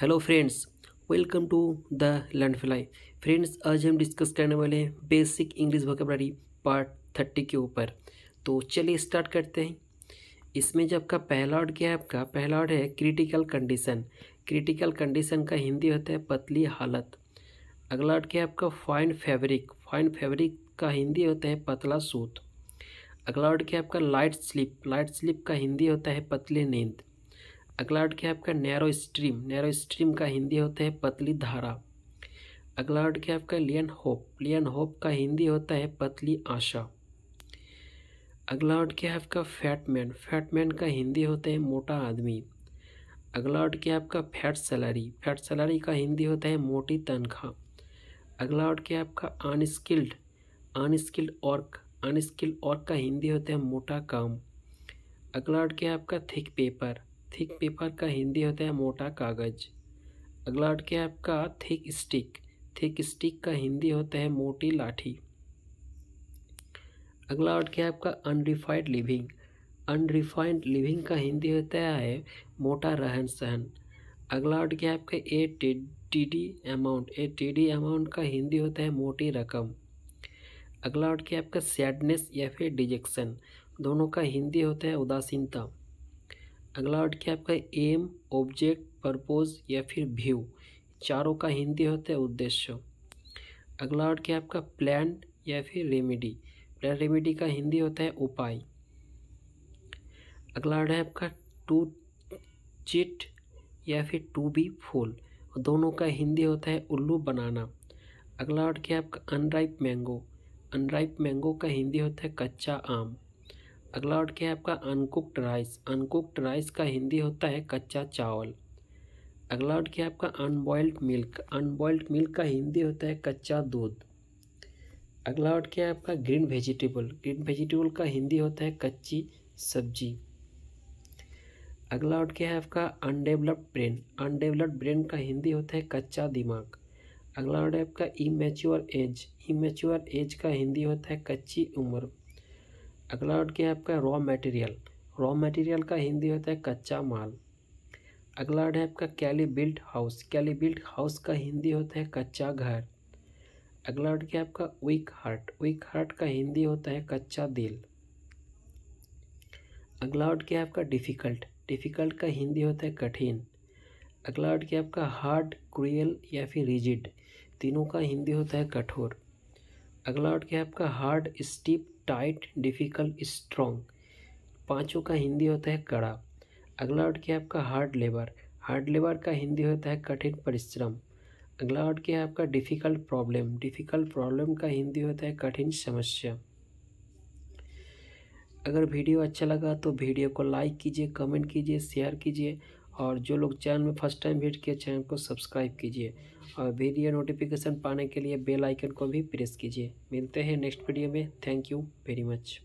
hello friends welcome to the Learn Fly friends आज हम discuss करने वाले हैं basic English vocabulary part thirty के ऊपर तो चलिए स्टार्ट करते हैं इसमें जब आपका पहला ऑर्ड क्या है आपका पहला ऑर्ड है क्रिटिकल कंडीशन क्रिटिकल कंडीशन का हिंदी होता है पतली हालत अगला ऑर्ड क्या है आपका फाइन फैब्रिक फाइन फैब्रिक का हिंदी होता है पतला सूत अगला वर्ड क्या है आपका लाइट स्लिप लाइट स्लिप का हिंदी होता है पतली नींद अगला वर्ड क्या है आपका नैरो स्ट्रीम नैरो स्ट्रीम का हिंदी होता है पतली धारा अगला वर्ड क्या है आपका लियन होप लियन होप का हिंदी होता है पतली आशा अगला वर्ड क्या है आपका फैटमैन मैन का हिंदी होता है मोटा आदमी अगला वर्ड क्या है आपका फैट सैलरी फैट सैलरी का हिंदी होता है मोटी तनख्वाह अगला वर्ड क्या है आपका unskilled unskilled work unskilled work का हिंदी होता है मोटा काम अगला वर्ड क्या है आपका थिक पेपर थिक पेपर का हिंदी होता है मोटा कागज़ अगला अटके आपका थिक स्टिक थिक स्टिक का हिंदी होता है मोटी लाठी अगला वर्ड क्या है आपका अनरिफाइंड लिविंग अनरिफाइंड लिविंग का हिंदी होता है मोटा रहन सहन अगला वर्ड क्या है आपका A T D amount A T D amount का हिंदी होता है मोटी रकम अगला वर्ड क्या है आपका सैडनेस या फिर डिजेक्शन दोनों का हिंदी होता है उदासीनता अगला वर्ड क्या आपका एम ऑब्जेक्ट परपोज या फिर व्यू चारों का हिंदी होता है उद्देश्य अगला वर्ड क्या आपका प्लान या फिर रेमेडी प्लान रेमेडी का हिंदी होता है उपाय अगला वर्ड है आपका टू चिट या फिर टू बी फूल दोनों का हिंदी होता है उल्लू बनाना अगला वर्ड क्या है आपका अनराइप मैंगो अनराइप मैंगो का हिंदी होता है कच्चा आम अगला वर्ड क्या है आपका अनकुक्ड राइस अनकुक्ड राइस का हिंदी होता है कच्चा चावल अगला वर्ड क्या है आपका अनबॉइल्ड मिल्क अनबॉइल्ड मिल्क का हिंदी होता है कच्चा दूध अगला वर्ड क्या है आपका ग्रीन वेजिटेबल ग्रीन वेजिटेबल का हिंदी होता है कच्ची सब्जी अगला वर्ड क्या है आपका अनडेवलप्ड ब्रेन अनडेवलप्ड ब्रेन का हिंदी होता है कच्चा दिमाग अगला वर्ड है आपका इमेच्योर एज इमेच्योर एज का हिंदी होता है कच्ची उम्र अगला वर्ड क्या है आपका रॉ मटेरियल रॉ मटेरियल का हिंदी होता है कच्चा माल अगला वर्ड है आपका kelly built house kelly built house का हिंदी होता है कच्चा घर अगला वर्ड क्या है आपका वीक हार्ट वीक हार्ट का हिंदी होता है कच्चा दिल अगला वर्ड क्या है आपका डिफ़िकल्ट डिफ़िकल्ट का हिंदी होता है कठिन अगला वर्ड क्या है आपका हार्ड क्रियल या फिर रिजिड तीनों का हिंदी होता है कठोर अगला वर्ड क्या है आपका hard steep tight difficult strong पाँचों का हिंदी होता है कड़ा अगला वर्ड क्या है आपका हार्ड लेबर हार्ड लेबर का हिंदी होता है कठिन परिश्रम अगला वर्ड क्या है आपका डिफ़िकल्ट प्रॉब्लम डिफ़िकल्ट प्रॉब्लम का हिंदी होता है कठिन समस्या अगर वीडियो अच्छा लगा तो वीडियो को लाइक कीजिए कमेंट कीजिए शेयर कीजिए और जो लोग चैनल में फर्स्ट टाइम भेंट किए चैनल को सब्सक्राइब कीजिए और वीडियो नोटिफिकेशन पाने के लिए बेल आइकन को भी प्रेस कीजिए मिलते हैं नेक्स्ट वीडियो में थैंक यू वेरी मच